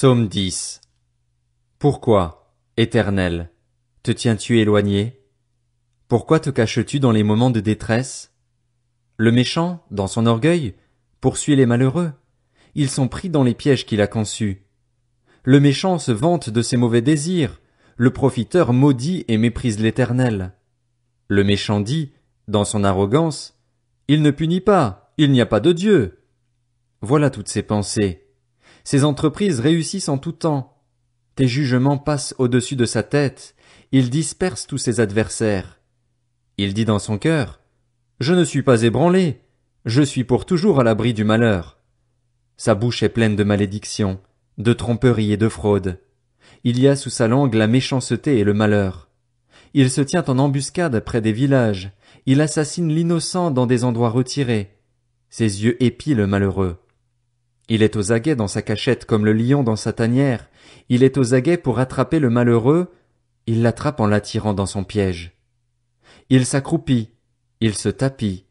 Psaume 10 Pourquoi, Éternel, te tiens-tu éloigné Pourquoi te caches-tu dans les moments de détresse Le méchant, dans son orgueil, poursuit les malheureux. Ils sont pris dans les pièges qu'il a conçus. Le méchant se vante de ses mauvais désirs. Le profiteur maudit et méprise l'Éternel. Le méchant dit, dans son arrogance, Il ne punit pas, il n'y a pas de Dieu. Voilà toutes ces pensées. Ses entreprises réussissent en tout temps. Tes jugements passent au-dessus de sa tête. Il disperse tous ses adversaires. Il dit dans son cœur, Je ne suis pas ébranlé. Je suis pour toujours à l'abri du malheur. Sa bouche est pleine de malédictions, de tromperies et de fraudes. Il y a sous sa langue la méchanceté et le malheur. Il se tient en embuscade près des villages. Il assassine l'innocent dans des endroits retirés. Ses yeux épient le malheureux. Il est aux aguets dans sa cachette comme le lion dans sa tanière. Il est aux aguets pour attraper le malheureux. Il l'attrape en l'attirant dans son piège. Il s'accroupit. Il se tapit.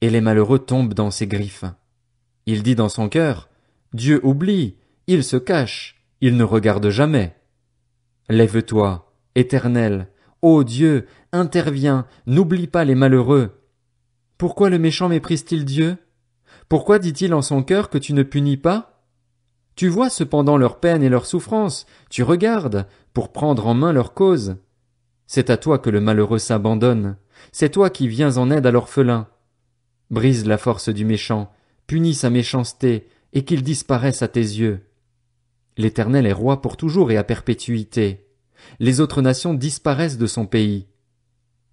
Et les malheureux tombent dans ses griffes. Il dit dans son cœur, Dieu oublie. Il se cache. Il ne regarde jamais. Lève-toi, éternel. Ô Dieu, interviens. N'oublie pas les malheureux. Pourquoi le méchant méprise-t-il Dieu? Pourquoi dit-il en son cœur que tu ne punis pas Tu vois cependant leur peine et leurs souffrances, tu regardes, pour prendre en main leur cause. C'est à toi que le malheureux s'abandonne, c'est toi qui viens en aide à l'orphelin. Brise la force du méchant, punis sa méchanceté, et qu'il disparaisse à tes yeux. L'Éternel est roi pour toujours et à perpétuité. Les autres nations disparaissent de son pays.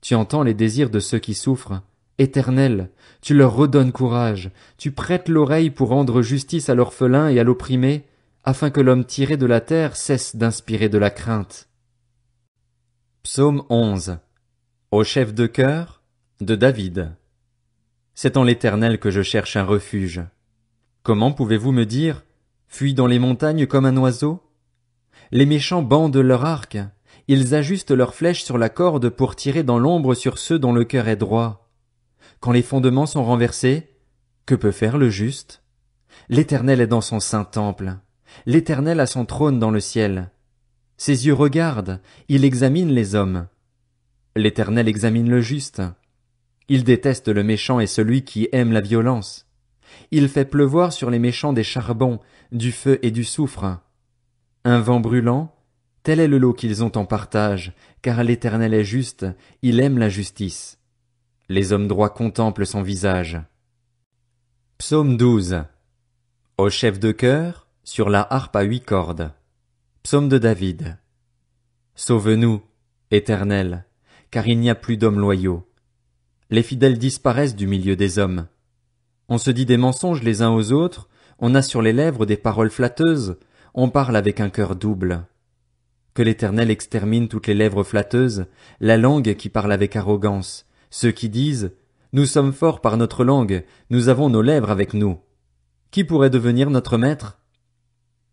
Tu entends les désirs de ceux qui souffrent, Éternel, tu leur redonnes courage, tu prêtes l'oreille pour rendre justice à l'orphelin et à l'opprimé, afin que l'homme tiré de la terre cesse d'inspirer de la crainte. Psaume 11 Au chef de cœur de David C'est en l'Éternel que je cherche un refuge. Comment pouvez-vous me dire Fuis dans les montagnes comme un oiseau Les méchants bandent leur arc, ils ajustent leurs flèches sur la corde pour tirer dans l'ombre sur ceux dont le cœur est droit. Quand les fondements sont renversés, que peut faire le juste? L'Éternel est dans son saint temple. L'Éternel a son trône dans le ciel. Ses yeux regardent, il examine les hommes. L'Éternel examine le juste. Il déteste le méchant et celui qui aime la violence. Il fait pleuvoir sur les méchants des charbons, du feu et du soufre. Un vent brûlant, tel est le lot qu'ils ont en partage, car l'Éternel est juste, il aime la justice. Les hommes droits contemplent son visage. Psaume 12. Au chef de cœur, sur la harpe à huit cordes. Psaume de David. Sauve-nous, éternel, car il n'y a plus d'hommes loyaux. Les fidèles disparaissent du milieu des hommes. On se dit des mensonges les uns aux autres, on a sur les lèvres des paroles flatteuses, on parle avec un cœur double. Que l'Éternel extermine toutes les lèvres flatteuses, la langue qui parle avec arrogance, ceux qui disent Nous sommes forts par notre langue, nous avons nos lèvres avec nous. Qui pourrait devenir notre maître?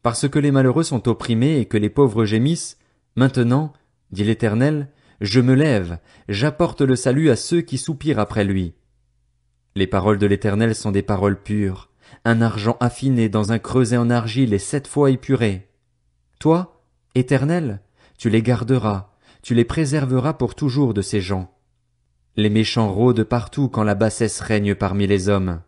Parce que les malheureux sont opprimés et que les pauvres gémissent, maintenant, dit l'Éternel, je me lève, j'apporte le salut à ceux qui soupirent après lui. Les paroles de l'Éternel sont des paroles pures, un argent affiné dans un creuset en argile et sept fois épuré. Toi, Éternel, tu les garderas, tu les préserveras pour toujours de ces gens. Les méchants rôdent partout quand la bassesse règne parmi les hommes.